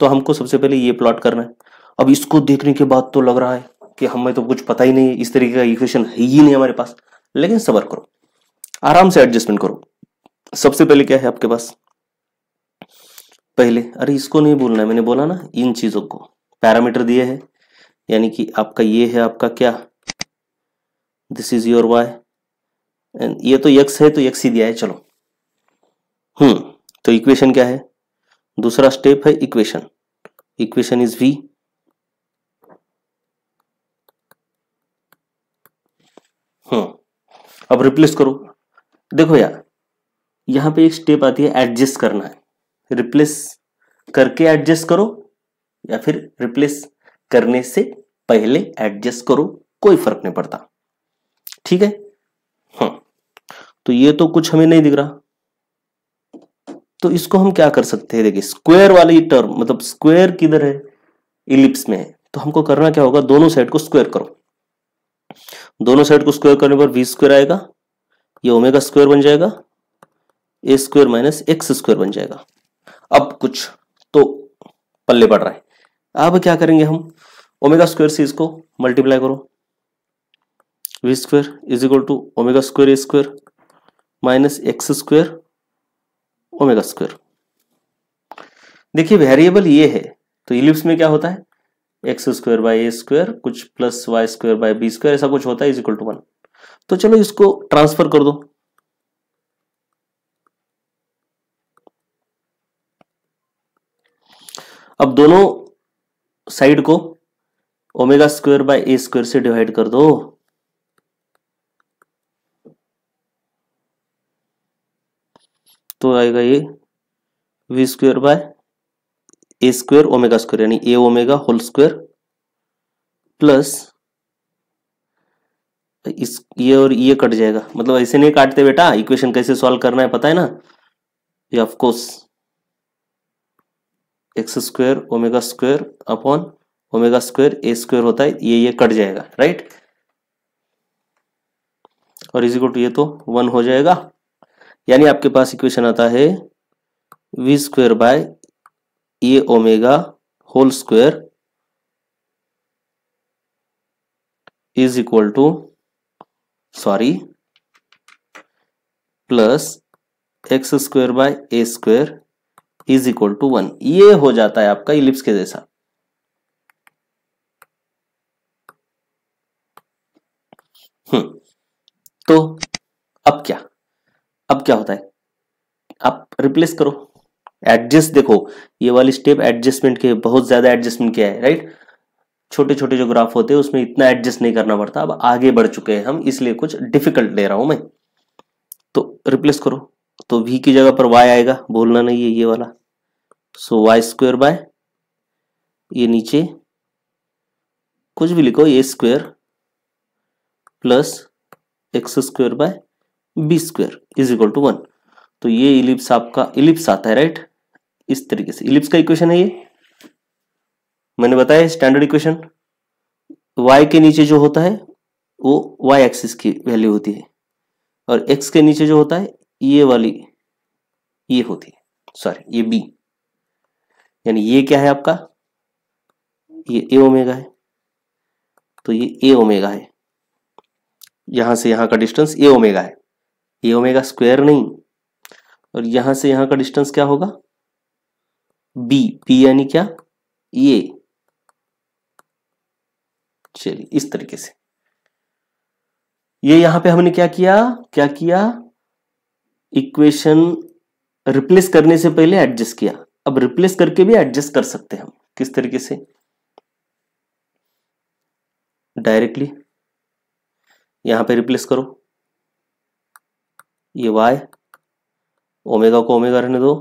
तो हमको सबसे पहले ये प्लॉट करना है अब इसको देखने के बाद तो लग रहा है कि हमें तो कुछ पता ही नहीं है इस तरीके का इक्वेशन है ही नहीं हमारे पास लेकिन सबर करो आराम से एडजस्टमेंट करो सबसे पहले क्या है आपके पास पहले अरे इसको नहीं बोलना है मैंने बोला ना इन चीजों को पैरामीटर दिए है यानी कि आपका ये है आपका क्या दिस इज योर वाई ये तो यक्स है तो यक्स ही दिया है चलो हम्म तो इक्वेशन क्या है दूसरा स्टेप है equation equation is v hmm अब रिप्लेस करो देखो यार यहाँ पे एक स्टेप आती है एडजस्ट करना है रिप्लेस करके एडजस्ट करो या फिर रिप्लेस करने से पहले एडजस्ट करो कोई फर्क नहीं पड़ता ठीक है हाँ तो ये तो कुछ हमें नहीं दिख रहा तो इसको हम क्या कर सकते हैं देखिए स्क्वायर वाली टर्म मतलब स्क्वायर किधर है इलिप्स में है तो हमको करना क्या होगा दोनों साइड को स्क्वायर करो दोनों साइड को स्क्वायर करने पर वी स्क्वायर आएगा ये ओमेगा स्क्वायर बन जाएगा a square minus x square बन जाएगा अब कुछ तो पल्ले पड़ रहा है अब क्या करेंगे हम ओमेगा स्क्वायर से इसको मल्टीप्लाई करो v square is equal to omega square a square minus x square omega square देखिए वेरिएबल ये है तो इलिप्स में क्या होता है x square by a square कुछ plus y square by b square ऐसा कुछ होता है इज इक्वल टू वन तो चलो इसको ट्रांसफर कर दो अब दोनों साइड को omega square by a square से डिवाइड कर दो तो आएगा ये v square by a square omega square यानी a omega whole square plus इस ये और ये कट जाएगा मतलब ऐसे नहीं काटते बेटा इक्वेशन कैसे सॉल्व करना है पता है ना ये of course x square omega square upon omega square a square होता है ये ये कट जाएगा राइट और को टू ये तो वन हो जाएगा यानी आपके पास इक्वेशन आता है v square by a omega whole square is equal to sorry plus x square by a square is equal to one ये हो जाता है आपका इलिप्स के जैसा हम्म तो अब क्या अब क्या होता है आप रिप्लेस करो एडजस्ट देखो ये वाली स्टेप एडजस्टमेंट के बहुत ज्यादा एडजस्टमेंट किया है राइट छोटे छोटे जो ग्राफ होते हैं उसमें इतना एडजस्ट नहीं करना पड़ता अब आगे बढ़ चुके हैं हम इसलिए कुछ डिफिकल्ट ले रहा हूं मैं तो रिप्लेस करो तो वी की जगह पर वाई आएगा बोलना नहीं है ये वाला सो वाई स्क्वेयर बाय ये नीचे कुछ भी लिखो a square plus x square by b square is equal to one तो ये इलिप्स आपका इलिप्स आता है राइट इस तरीके से इलिप्स का इक्वेशन है ये मैंने बताया स्टैंडर्ड इक्वेशन y के नीचे जो होता है वो y एक्सिस की वैल्यू होती है और x के नीचे जो होता है ये वाली ये होती है सॉरी ये b यानी ये क्या है आपका ये a ओमेगा है तो ये a ओमेगा है यहां से यहां का डिस्टेंस a ओमेगा है a ओमेगा स्क्वायर नहीं और यहां से यहां का डिस्टेंस क्या होगा बी पी यानी क्या ये चलिए इस तरीके से ये यहां पे हमने क्या किया क्या किया इक्वेशन रिप्लेस करने से पहले एडजस्ट किया अब रिप्लेस करके भी एडजस्ट कर सकते हैं हम किस तरीके से डायरेक्टली यहां पे रिप्लेस करो ये वाई ओमेगा को ओमेगा रहने दो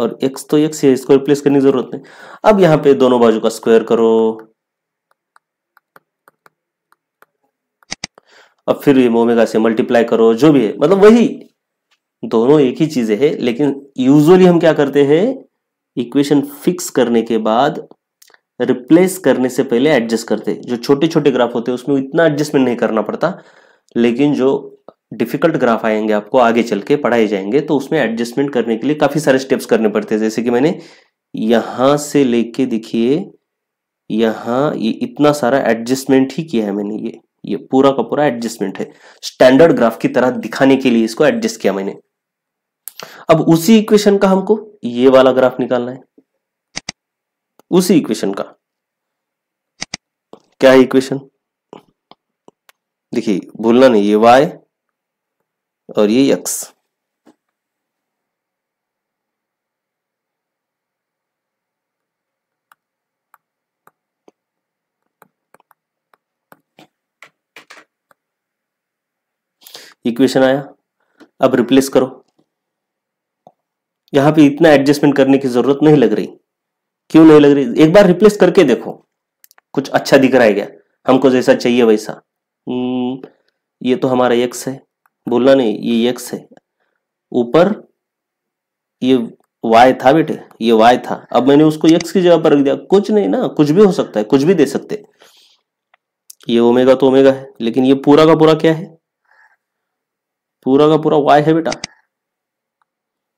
और एक्स तो एक्स है इसको रिप्लेस करने की जरूरत नहीं अब यहां पे दोनों बाजू का स्क्वायर करो अब फिर ये ओमेगा से मल्टीप्लाई करो जो भी है मतलब वही दोनों एक ही चीजें हैं लेकिन यूजुअली हम क्या करते हैं इक्वेशन फिक्स करने के बाद रिप्लेस करने से पहले एडजस्ट करते जो छोटे छोटे ग्राफ होते हैं उसमें इतना एडजस्टमेंट नहीं करना पड़ता लेकिन जो डिफिकल्ट ग्राफ आएंगे आपको आगे चल के पढ़ाए जाएंगे तो उसमें एडजस्टमेंट करने के लिए काफ़ी सारे स्टेप्स करने पड़ते हैं जैसे कि मैंने यहां से लेके देखिए यहां ये इतना सारा एडजस्टमेंट ही किया है मैंने ये ये पूरा का पूरा एडजस्टमेंट है स्टैंडर्ड ग्राफ की तरह दिखाने के लिए इसको एडजस्ट किया मैंने अब उसी इक्वेशन का हमको ये वाला ग्राफ निकालना है उसी इक्वेशन का क्या है इक्वेशन देखिए भूलना नहीं ये वाई और ये यक्स इक्वेशन आया अब रिप्लेस करो यहां पे इतना एडजस्टमेंट करने की जरूरत नहीं लग रही क्यों नहीं लग रही एक बार रिप्लेस करके देखो कुछ अच्छा दिख रहा है क्या हमको जैसा चाहिए वैसा हम्म, ये तो हमारा यक्स है बोला नहीं ये एक्स है ऊपर ये वाई था बेटे ये वाई था अब मैंने उसको एक्स की जगह पर रख दिया कुछ नहीं ना कुछ भी हो सकता है कुछ भी दे सकते ये ओमेगा तो ओमेगा है लेकिन ये पूरा का पूरा क्या है पूरा का पूरा वाई है बेटा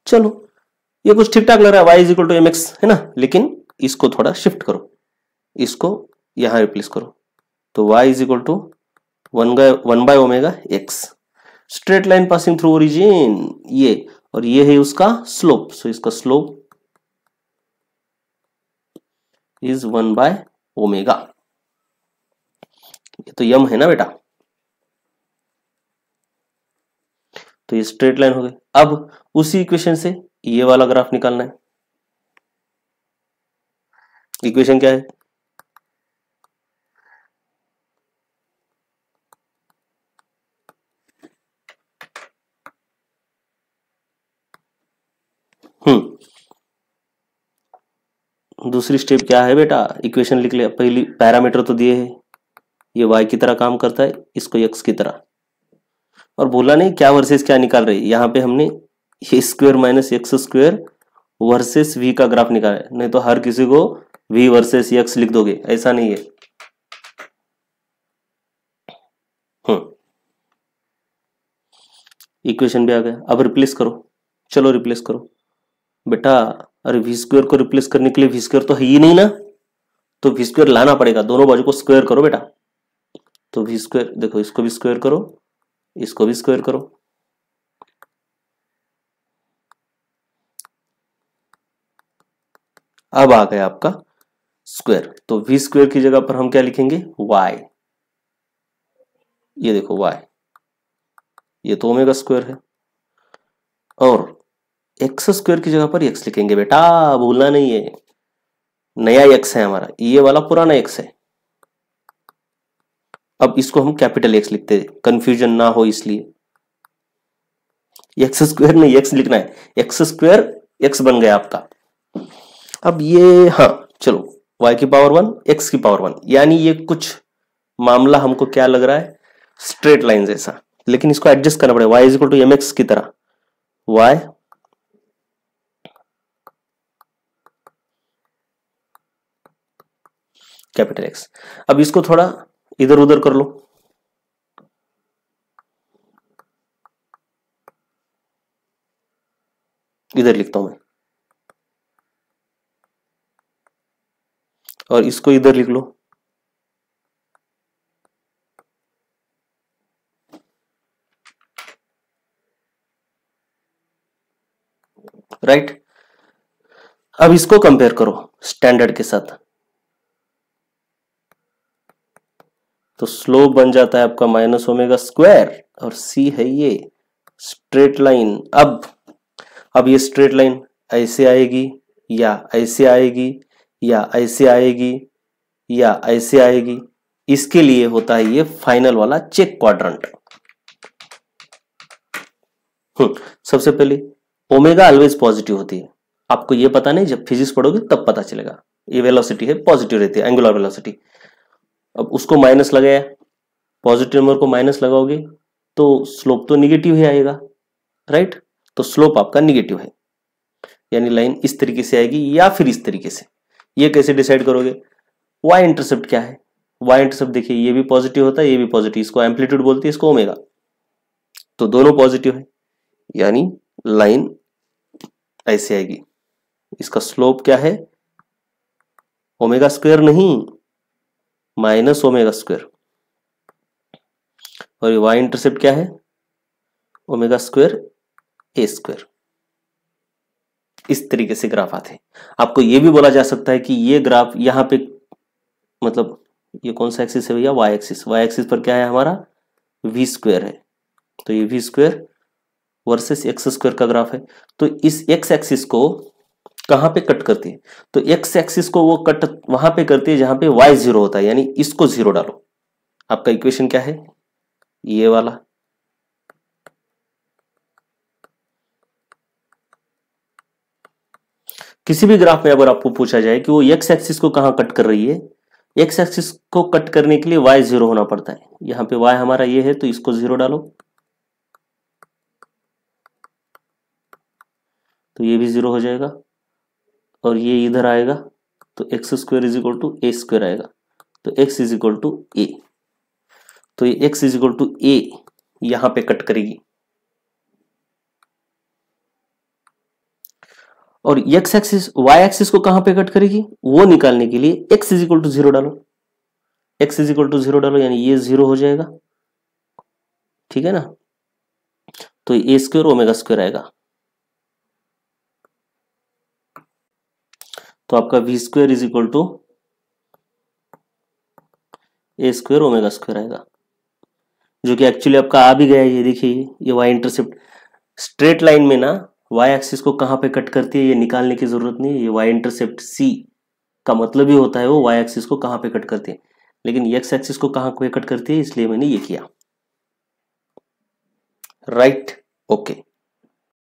चलो ये कुछ ठीक ठाक लग रहा है y is equal to m x है ना लेकिन इसको थोड़ा शिफ्ट करो इसको यहां रिप्लेस करो तो y is equal to one by one by omega x straight line passing through origin ये और ये है उसका स्लोप सो इसका slope is one by omega ये तो यम है ना बेटा तो ये स्ट्रेट लाइन हो गई अब उसी इक्वेशन से ये वाला ग्राफ निकालना है इक्वेशन क्या है हम्म दूसरी स्टेप क्या है बेटा इक्वेशन लिख ले पहली पैरामीटर तो दिए है ये वाई की तरह काम करता है इसको एक्स की तरह और बोला नहीं क्या वर्सेस क्या निकाल रही है यहां पे हमने square minus x square versus v का ग्राफ निकाला है नहीं तो हर किसी को वी वर्सेस एक्स लिख दोगे ऐसा नहीं है इक्वेशन हम्म। भी आ गया अब रिप्लेस करो चलो रिप्लेस करो बेटा अरे वी स्क्वेयर को रिप्लेस करने के लिए वी स्क्वेयर तो है ही नहीं ना तो वी स्क्वेयर लाना पड़ेगा दोनों बाजू को स्क्वेयर करो बेटा तो वी स्क्वेयर देखो इसको भी स्क्वेयर करो इसको भी स्क्वेयर करो अब आ गया आपका स्क्वेयर तो वी स्क्वेयर की जगह पर हम क्या लिखेंगे वाई ये देखो वाई ये तो ओमेगा स्क्वायर है और एक्स स्क्वायर की जगह पर एक्स लिखेंगे बेटा भूलना नहीं है नया एक्स है हमारा ये वाला पुराना एक्स है अब इसको हम कैपिटल एक्स लिखते हैं कंफ्यूजन ना हो इसलिए एक्स स्क्वायर नहीं एक्स लिखना है एक्स स्क्वायर एक्स बन गया आपका अब ये हाँ चलो वाई की पावर वन एक्स की पावर वन यानी ये कुछ मामला हमको क्या लग रहा है स्ट्रेट लाइन जैसा लेकिन इसको एडजस्ट करना पड़ेगा y is equal to m x की तरह y कैपिटल एक्स अब इसको थोड़ा इधर उधर कर लो इधर लिखता हूं मैं और इसको इधर लिख लो राइट right? अब इसको कंपेयर करो स्टैंडर्ड के साथ तो स्लोप बन जाता है आपका माइनस ओमेगा स्क्वायर और सी है ये स्ट्रेट लाइन अब अब ये स्ट्रेट लाइन ऐसे आएगी या ऐसे आएगी या ऐसे आएगी या ऐसे आएगी इसके लिए होता है ये फाइनल वाला चेक क्वाड्रेंट हम्म, सबसे पहले ओमेगा ऑलवेज पॉजिटिव होती है आपको ये पता नहीं जब फिजिक्स पढ़ोगे तब पता चलेगा ये वेलोसिटी है पॉजिटिव रहती है एंगुलर वेलोसिटी अब उसको माइनस लगाया पॉजिटिव नंबर को माइनस लगाओगे तो स्लोप तो निगेटिव ही आएगा राइट तो स्लोप आपका निगेटिव है यानी लाइन इस तरीके से आएगी या फिर इस तरीके से ये कैसे डिसाइड करोगे वाई इंटरसेप्ट क्या है वाई इंटरसेप्ट देखिए ये भी पॉजिटिव होता है ये भी पॉजिटिव इसको एम्पलीट्यूड बोलती है इसको ओमेगा तो दोनों पॉजिटिव है यानी लाइन ऐसे आएगी इसका स्लोप क्या है ओमेगा स्क्वायर नहीं माइनस ओमेगा स्क्वायर और ये वाई इंटरसेप्ट क्या है ओमेगा स्क्वायर ए स्क्वायर इस तरीके से ग्राफ आते हैं आपको ये भी बोला जा सकता है कि ये ग्राफ यहां पे मतलब ये कौन सा एक्सिस है भैया वाई एक्सिस वाई एक्सिस पर क्या है हमारा वी स्क्वायर है तो ये v square versus x square का ग्राफ है तो इस एक्स एक्सिस को कहां पे कट करती है तो एक्स एक्सिस को वो कट वहां पे करती है जहां पे वाई जीरो होता है यानी इसको जीरो डालो आपका इक्वेशन क्या है ये वाला किसी भी ग्राफ में अगर आपको पूछा जाए कि वो एक्स एक्सिस को कहां कट कर रही है एक्स एक्सिस को कट करने के लिए वाई जीरो होना पड़ता है यहां पे वाई हमारा ये है तो इसको जीरो डालो तो ये भी जीरो हो जाएगा और ये इधर आएगा तो x square is equal to a square आएगा तो x is equal to a तो ये x is equal to a यहां पे कट करेगी और एक्स एक्सिस वाई एक्सिस को कहां पे कट करेगी वो निकालने के लिए x is equal to zero डालो x is equal to zero डालो यानी ये जीरो हो जाएगा ठीक है ना तो ए स्क्वायर ओमेगा स्क्वायर आएगा तो आपका v square is equal to a square omega square आएगा जो कि एक्चुअली आपका आ भी गया ये देखिए ये वाई इंटरसेप्ट स्ट्रेट लाइन में ना वाई एक्सिस को कहां पे कट करती है ये निकालने की जरूरत नहीं है ये वाई इंटरसेप्ट सी का मतलब ही होता है वो वाई एक्सिस को कहां पे कट करती है लेकिन एक्स एक्सिस को कहां पे कट करती है इसलिए मैंने ये किया राइट right, ओके okay.